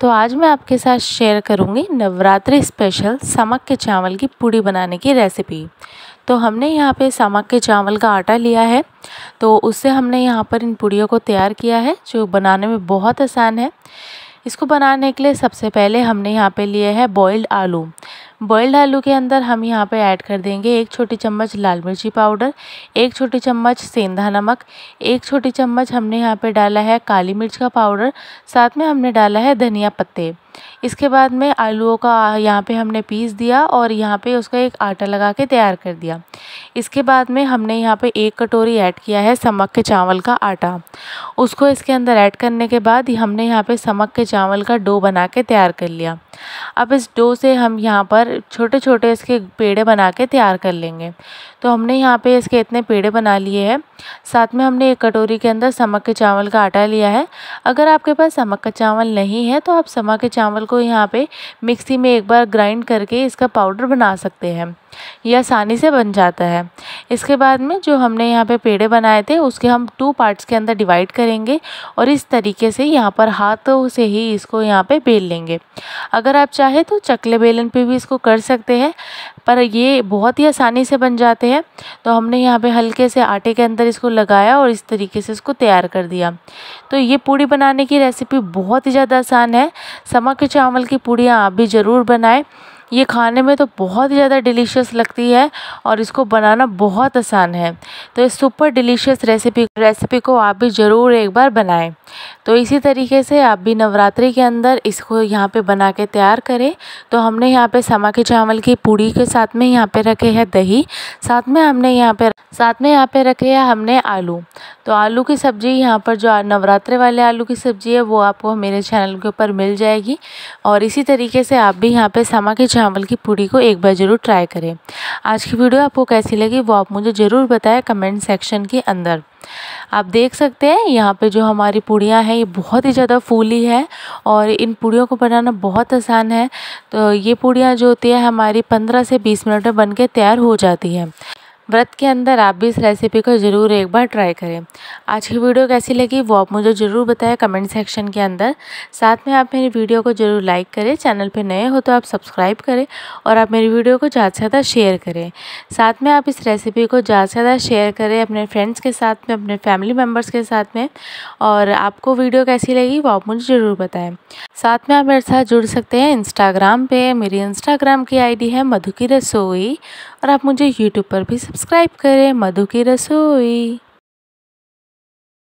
तो आज मैं आपके साथ शेयर करूँगी नवरात्रि स्पेशल समक के चावल की पूड़ी बनाने की रेसिपी तो हमने यहाँ पे सामक के चावल का आटा लिया है तो उससे हमने यहाँ पर इन पूड़ियों को तैयार किया है जो बनाने में बहुत आसान है इसको बनाने के लिए सबसे पहले हमने यहाँ पे लिए है बॉयल्ड आलू बॉयल्ड आलू के अंदर हम यहाँ पे ऐड कर देंगे एक छोटी चम्मच लाल मिर्ची पाउडर एक छोटी चम्मच सेंधा नमक एक छोटी चम्मच हमने यहाँ पे डाला है काली मिर्च का पाउडर साथ में हमने डाला है धनिया पत्ते इसके बाद में आलूओं का यहाँ पे हमने पीस दिया और यहाँ पे उसका एक आटा लगा के तैयार कर दिया इसके बाद में हमने यहाँ पे एक कटोरी ऐड किया है समक के चावल का आटा उसको इसके अंदर ऐड करने के बाद ही हमने यहाँ पे समक के चावल का डो बना के तैयार कर लिया अब इस डो से हम यहाँ पर छोटे छोटे इसके पेड़े बना के तैयार कर लेंगे तो हमने यहाँ पे इसके इतने पेड़े बना लिए हैं साथ में हमने एक कटोरी के अंदर समक के चावल का आटा लिया है अगर आपके पास समक का चावल नहीं है तो आप समक के चावल को यहाँ पे मिक्सी में एक बार ग्राइंड करके इसका पाउडर बना सकते हैं ये आसानी से बन जाता है इसके बाद में जो हमने यहाँ पे पेड़े बनाए थे उसके हम टू पार्ट्स के अंदर डिवाइड करेंगे और इस तरीके से यहाँ पर हाथों से ही इसको यहाँ पे बेल लेंगे अगर आप चाहें तो चकले बेलन पे भी इसको कर सकते हैं पर ये बहुत ही आसानी से बन जाते हैं तो हमने यहाँ पे हल्के से आटे के अंदर इसको लगाया और इस तरीके से इसको तैयार कर दिया तो ये पूड़ी बनाने की रेसिपी बहुत ही ज़्यादा आसान है समा के चावल की पूड़ियाँ आप भी ज़रूर बनाएँ ये खाने में तो बहुत ही ज़्यादा डिलीशियस लगती है और इसको बनाना बहुत आसान है तो इस सुपर डिलीशियस रेसिपी रेसिपी को आप भी ज़रूर एक बार बनाएं तो इसी तरीके से आप भी नवरात्रि के अंदर इसको यहाँ पे बना के तैयार करें तो हमने यहाँ पे समा के चावल की पूड़ी के साथ में यहाँ पे रखे हैं दही साथ में हमने यहाँ पे साथ में यहाँ पे रखे हैं हमने आलू तो आलू की सब्ज़ी यहाँ पर जो नवरात्रे वाले आलू की सब्ज़ी है वो आपको मेरे चैनल के ऊपर मिल जाएगी और इसी तरीके से आप भी यहाँ पर समा के चावल की पूड़ी को एक बार ज़रूर ट्राई करें आज की वीडियो आपको कैसी लगी वो आप मुझे ज़रूर बताएं कमेंट सेक्शन के अंदर आप देख सकते हैं यहाँ पे जो हमारी पूड़ियाँ हैं ये बहुत ही ज़्यादा फूली है और इन पूड़ियों को बनाना बहुत आसान है तो ये पूड़ियाँ जो होती है हमारी पंद्रह से बीस मिनट में बन के तैयार हो जाती हैं व्रत के अंदर आप भी इस रेसिपी को ज़रूर एक बार ट्राई करें आज की वीडियो कैसी लगी वो आप मुझे ज़रूर बताएं कमेंट सेक्शन के अंदर साथ में आप मेरी वीडियो को ज़रूर लाइक करें चैनल पर नए हो तो आप सब्सक्राइब करें और आप मेरी वीडियो को ज़्यादा से ज़्यादा शेयर करें साथ में आप इस रेसिपी को ज़्यादा से ज़्यादा शेयर करें अपने फ्रेंड्स के साथ में अपने फैमिली मेम्बर्स के साथ में और आपको वीडियो कैसी लगी वो आप मुझे ज़रूर बताएँ साथ में आप मेरे साथ जुड़ सकते हैं इंस्टाग्राम पे मेरी इंस्टाग्राम की आईडी है मधु की रसोई और आप मुझे यूट्यूब पर भी सब्सक्राइब करें मधु की रसोई